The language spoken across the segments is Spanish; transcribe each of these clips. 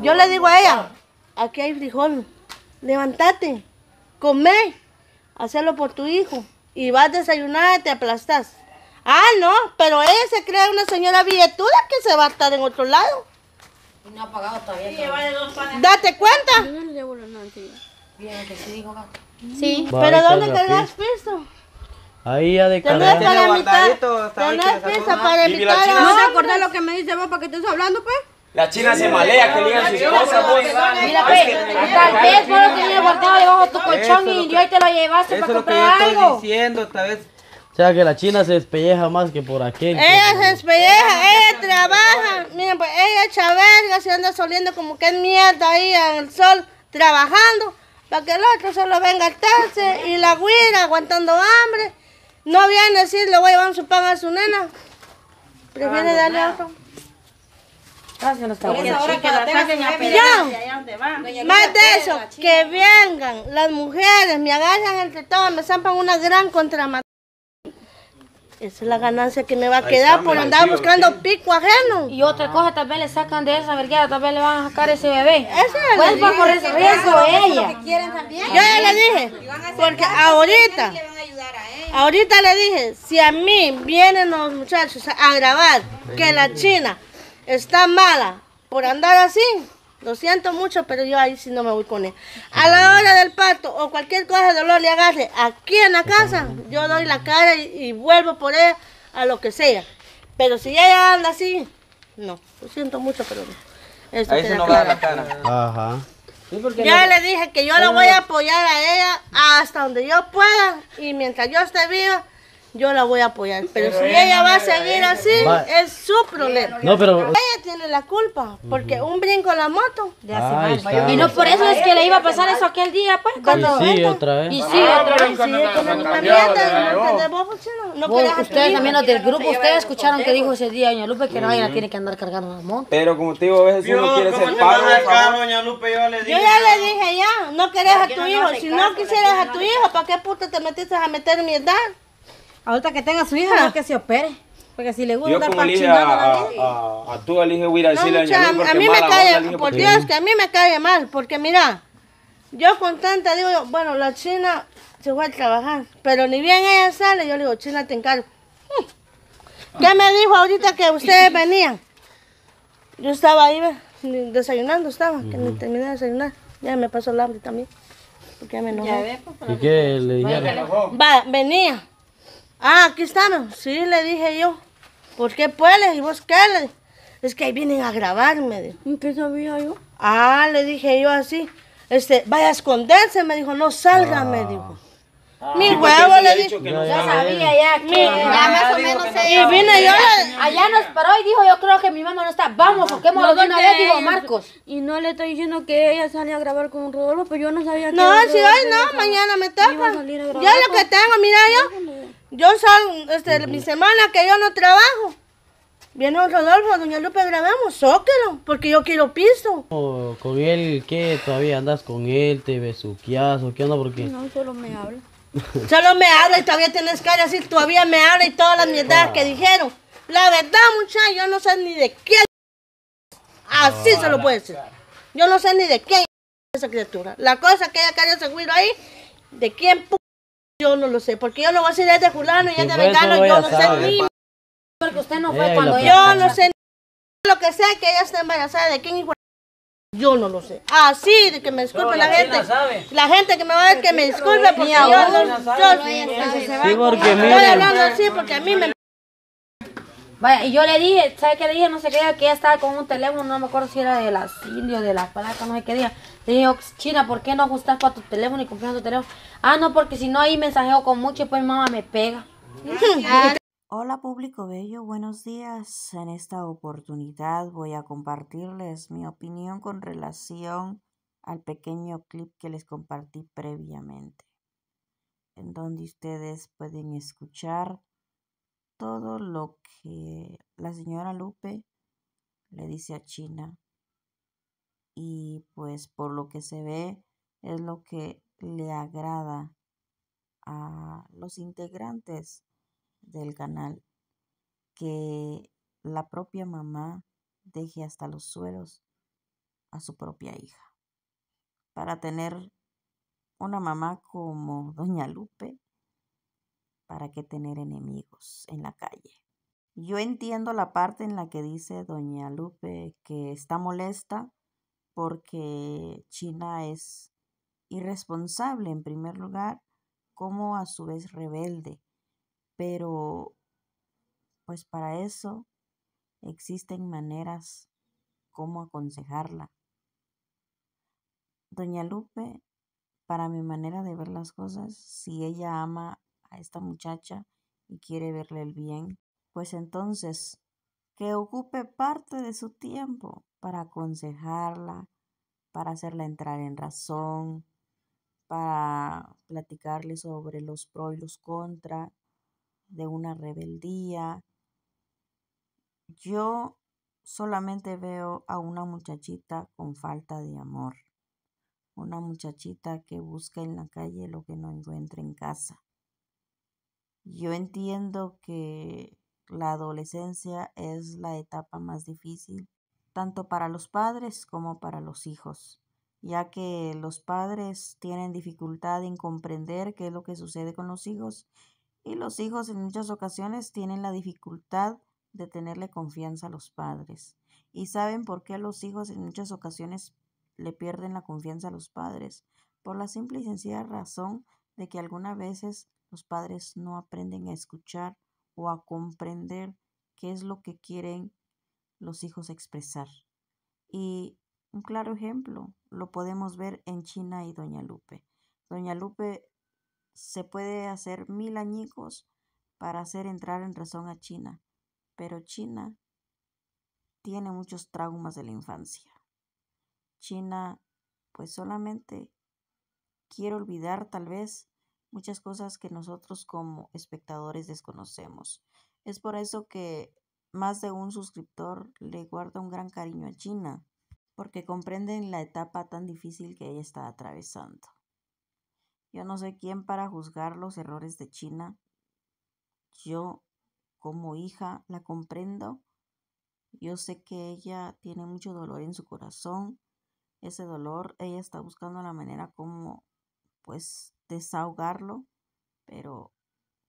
Yo le digo a ella, aquí hay frijol, levántate, come, hazlo por tu hijo y vas a desayunar y te aplastas. Ah, no, pero ella se cree una señora billetuda que se va a estar en otro lado. Y no ha pagado todavía. dos panes. Date cuenta. Yo no le llevo Bien, que sí dijo acá. Sí. Mm. Pero ¿dónde quedas piso? Ahí ya de cara. Tenés para invitar. Tenés pizza para invitar. ¿No te acordás lo que me dice papá para que estés hablando, pues? La china se malea que digan sus cosas, pues. Mira, pues, tal vez vos lo tenías guardado debajo de tu colchón y hoy te lo llevaste para comprar algo. Eso lo estoy diciendo, esta vez. O sea, que la china se despelleja más que por aquel. Ella se despelleja, ella trabaja. miren pues ella echa verga, se anda soliendo como que es mierda ahí en el sol, trabajando. Para que el otro solo venga a estarse y la guira aguantando hambre. No viene a decir, le voy a llevar su pan a su nena. Prefiere ah, darle otro. Más de eso, que vengan las mujeres, me agarran entre todas, me zampan una gran contramata. Esa es la ganancia que me va a quedar por andar buscando pico ajeno. Y otra cosa, tal vez le sacan de esa vergüenza, tal vez le van a sacar ese bebé. Eso es pues correr ese riesgo ella. Yo ya le dije, porque ahorita, ahorita le dije, si a mí vienen los muchachos a grabar que la China está mala por andar así, lo siento mucho, pero yo ahí sí no me voy con él. A la hora del parto o cualquier cosa de dolor le agarre aquí en la casa, yo doy la cara y, vuelvo por ella a lo que sea. Pero si ella anda así, no, lo siento mucho, pero no. ahí se no va la cara. Ajá. Ya le dije que yo la voy a apoyar a ella hasta donde yo pueda y mientras yo esté viva yo la voy a apoyar. Pero, si ella, va a seguir así, es su problema. Ella tiene la culpa, porque un brinco en la moto le hace mal. Y no por eso es que le iba a pasar eso aquel día, pues. y sí, otra vez. Y ah, sí, otra vez. Sí, no Ustedes también los del grupo, ustedes escucharon que dijo ese día Doña Lupe que no, ella tiene que andar cargando la moto. Pero como te digo, a veces uno quiere ser padre. Doña yo le dije. Yo ya le dije ya, no querés a tu hijo. Si no quisieras a tu hijo, ¿para qué puta te metiste a meter mi edad? Ahorita que tenga su hija, ah. que se opere. Porque si le gusta andar para a a, a, a, tú elige a decirle no, mucha, a a mí me cae, por, Dios, que a mí me cae mal. Porque mira, yo contenta digo, yo, bueno, la china se fue a trabajar. Pero ni bien ella sale, yo le digo, china, te encargo. Hmm. ¿Qué me dijo ahorita que ustedes venían? Yo estaba ahí desayunando, estaba, que ni terminé de desayunar. Ya me pasó el hambre también. Porque qué me enojó. Pues, ¿Y qué le dijeron? Va, venía. Ah, aquí están. Sí, le dije yo. ¿Por qué puedes? ¿Y vos qué? Le... Es que ahí vienen a grabarme. ¿Y qué sabía yo? Ah, le dije yo así. Este, vaya a esconderse, me dijo. No salga, me ah. dijo. Ah. Mi huevo le dije. Yo ya, sabía ya aquí. ya más o menos Y vine yo allá nos paró y dijo, "Yo creo que mi mamá no está. Vamos, porque qué de una vez", dijo Marcos. Y no le estoy diciendo que ella sale a grabar con Rodolfo, pero yo no sabía que No, si hoy no, mañana me toca. Yo lo que tengo, mira yo yo salgo, este, mi semana que yo no trabajo. Viene Rodolfo, doña Lupe, grabamos, Sóquelo, porque yo quiero piso. ¿Con él qué? ¿Todavía andas con él? ¿Te besuqueas o qué onda? ¿Por qué? No, solo me habla. solo me habla y todavía tienes cara así, todavía me habla y todas las mierdas que dijeron. La verdad, muchacho, yo no sé ni de quién. Así se lo puede decir. Yo no sé ni de quién esa criatura. La cosa que ella quería ese ahí, de quién yo no lo sé, porque yo no voy a decir es de fulano y es de vegano, yo no sé ni. Porque usted no fue cuando Yo no sé lo que sea que ella está embarazada de quién igual Yo no lo sé. Así ah, sí, que me disculpe la, gente. La gente que me va a ver que me disculpe porque yo no. sí, porque miren. Estoy hablando así porque a mí me. Vaya, y yo le dije, ¿sabes qué le dije? No sé qué día, que ella estaba con un teléfono, no me acuerdo si era de las indios, de las palacas, no sé qué día. Le dije, China, ¿por qué no ajustas para tu teléfono y en tu teléfono? Ah, no, porque si no ahí mensajeo con mucho y pues mamá me pega. Hola público bello, buenos días. En esta oportunidad voy a compartirles mi opinión con relación al pequeño clip que les compartí previamente, en donde ustedes pueden escuchar todo lo que la señora Lupe le dice a China. Y pues por lo que se ve es lo que le agrada a los integrantes del canal, que la propia mamá deje hasta los suelos a su propia hija. Para tener una mamá como Doña Lupe, ¿Para qué tener enemigos en la calle? Yo entiendo la parte en la que dice doña Lupe que está molesta porque China es irresponsable en primer lugar, como a su vez rebelde. Pero, pues para eso existen maneras como aconsejarla. Doña Lupe, para mi manera de ver las cosas, si ella ama a esta muchacha y quiere verle el bien, pues entonces que ocupe parte de su tiempo para aconsejarla, para hacerla entrar en razón, para platicarle sobre los pro y los contra de una rebeldía. Yo solamente veo a una muchachita con falta de amor, una muchachita que busca en la calle lo que no encuentra en casa, yo entiendo que la adolescencia es la etapa más difícil, tanto para los padres como para los hijos, ya que los padres tienen dificultad en comprender qué es lo que sucede con los hijos y los hijos en muchas ocasiones tienen la dificultad de tenerle confianza a los padres. Y saben por qué los hijos en muchas ocasiones le pierden la confianza a los padres, por la simple y sencilla razón de que algunas veces los padres no aprenden a escuchar o a comprender qué es lo que quieren los hijos expresar. Y un claro ejemplo lo podemos ver en China y Doña Lupe. Doña Lupe se puede hacer mil añicos para hacer entrar en razón a China, pero China tiene muchos traumas de la infancia. China, pues solamente quiere olvidar tal vez muchas cosas que nosotros como espectadores desconocemos. Es por eso que más de un suscriptor le guarda un gran cariño a China, porque comprenden la etapa tan difícil que ella está atravesando. Yo no sé quién para juzgar los errores de China. Yo, como hija, la comprendo. Yo sé que ella tiene mucho dolor en su corazón. Ese dolor, ella está buscando la manera como, pues, desahogarlo, pero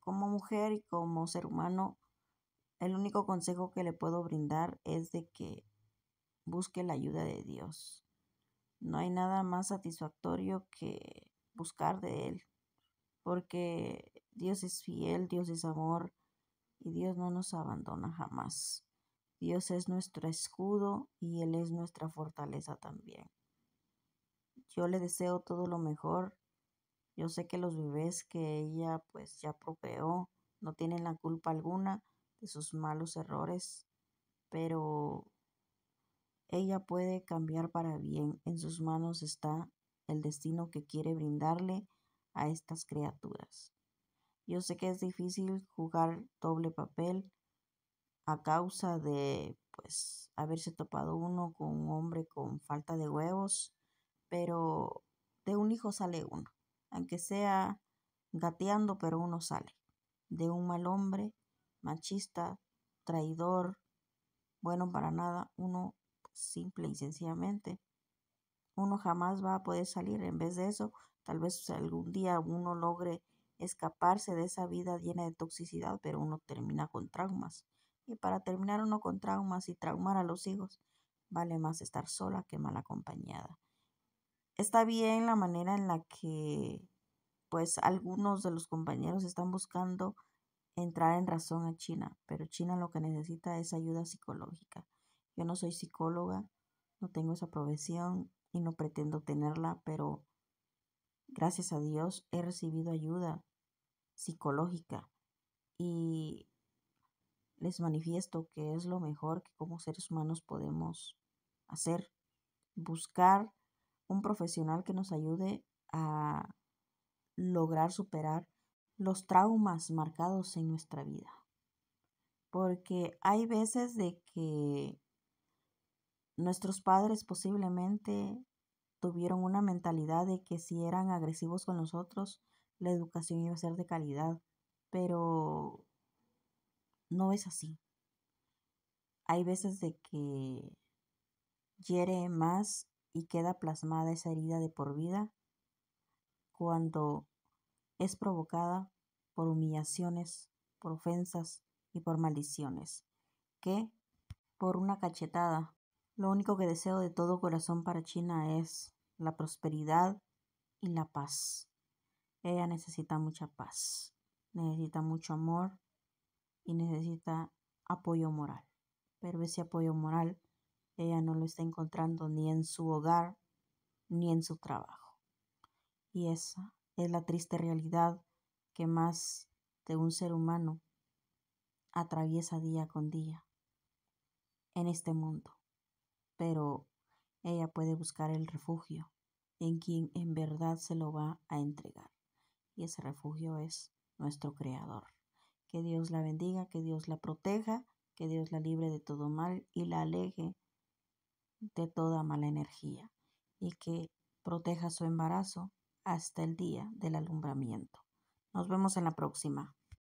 como mujer y como ser humano, el único consejo que le puedo brindar es de que busque la ayuda de Dios. No hay nada más satisfactorio que buscar de Él, porque Dios es fiel, Dios es amor y Dios no nos abandona jamás. Dios es nuestro escudo y Él es nuestra fortaleza también. Yo le deseo todo lo mejor yo sé que los bebés que ella pues ya propeó no tienen la culpa alguna de sus malos errores, pero ella puede cambiar para bien. En sus manos está el destino que quiere brindarle a estas criaturas. Yo sé que es difícil jugar doble papel a causa de pues haberse topado uno con un hombre con falta de huevos, pero de un hijo sale uno aunque sea gateando, pero uno sale de un mal hombre, machista, traidor, bueno para nada, uno simple y sencillamente, uno jamás va a poder salir. En vez de eso, tal vez algún día uno logre escaparse de esa vida llena de toxicidad, pero uno termina con traumas. Y para terminar uno con traumas y traumar a los hijos, vale más estar sola que mal acompañada está bien la manera en la que pues algunos de los compañeros están buscando entrar en razón a China, pero China lo que necesita es ayuda psicológica. Yo no soy psicóloga, no tengo esa profesión y no pretendo tenerla, pero gracias a Dios he recibido ayuda psicológica y les manifiesto que es lo mejor que como seres humanos podemos hacer, buscar un profesional que nos ayude a lograr superar los traumas marcados en nuestra vida. Porque hay veces de que nuestros padres posiblemente tuvieron una mentalidad de que si eran agresivos con nosotros, la educación iba a ser de calidad, pero no es así. Hay veces de que hiere más y queda plasmada esa herida de por vida cuando es provocada por humillaciones, por ofensas y por maldiciones, que por una cachetada. Lo único que deseo de todo corazón para China es la prosperidad y la paz. Ella necesita mucha paz, necesita mucho amor y necesita apoyo moral. Pero ese apoyo moral ella no lo está encontrando ni en su hogar ni en su trabajo. Y esa es la triste realidad que más de un ser humano atraviesa día con día en este mundo. Pero ella puede buscar el refugio en quien en verdad se lo va a entregar. Y ese refugio es nuestro Creador. Que Dios la bendiga, que Dios la proteja, que Dios la libre de todo mal y la aleje de toda mala energía y que proteja su embarazo hasta el día del alumbramiento. Nos vemos en la próxima.